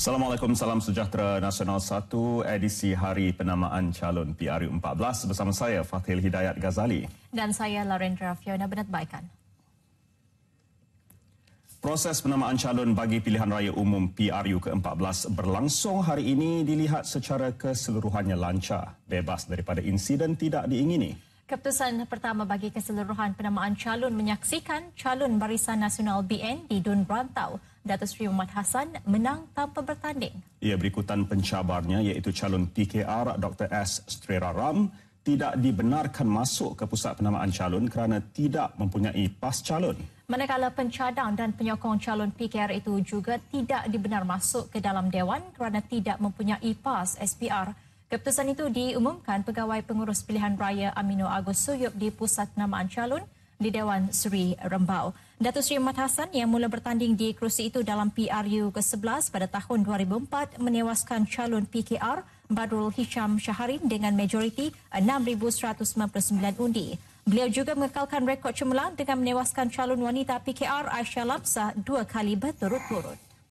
Assalamualaikum, salam sejahtera Nasional 1, edisi Hari Penamaan Calon PRU14 bersama saya Fathil Hidayat Ghazali. Dan saya Larendra Fiona Benat Baikan. Proses penamaan calon bagi pilihan raya umum PRU ke-14 berlangsung hari ini dilihat secara keseluruhannya lancar, bebas daripada insiden tidak diingini. Keputusan pertama bagi keseluruhan penamaan calon menyaksikan calon Barisan Nasional BN di Dun Rantau, Datuk Seri Umar Hassan menang tanpa bertanding. Ia berikutan pencabarnya iaitu calon PKR Dr. S. Strera Ram tidak dibenarkan masuk ke pusat penamaan calon kerana tidak mempunyai pas calon. Manakala pencadang dan penyokong calon PKR itu juga tidak dibenar masuk ke dalam Dewan kerana tidak mempunyai pas SPR. Keputusan itu diumumkan Pegawai Pengurus Pilihan Raya Amino Agus Suyub di Pusat Namaan calun di Dewan Seri Rembau. Datuk Seri Ahmad Hassan yang mula bertanding di kerusi itu dalam PRU ke-11 pada tahun 2004 menewaskan calon PKR Badrul Hisham Shaharin dengan majoriti 6,199 undi. Beliau juga mengekalkan rekod cemerlang dengan menewaskan calon wanita PKR Aisyah Lapsah dua kali berturut-turut.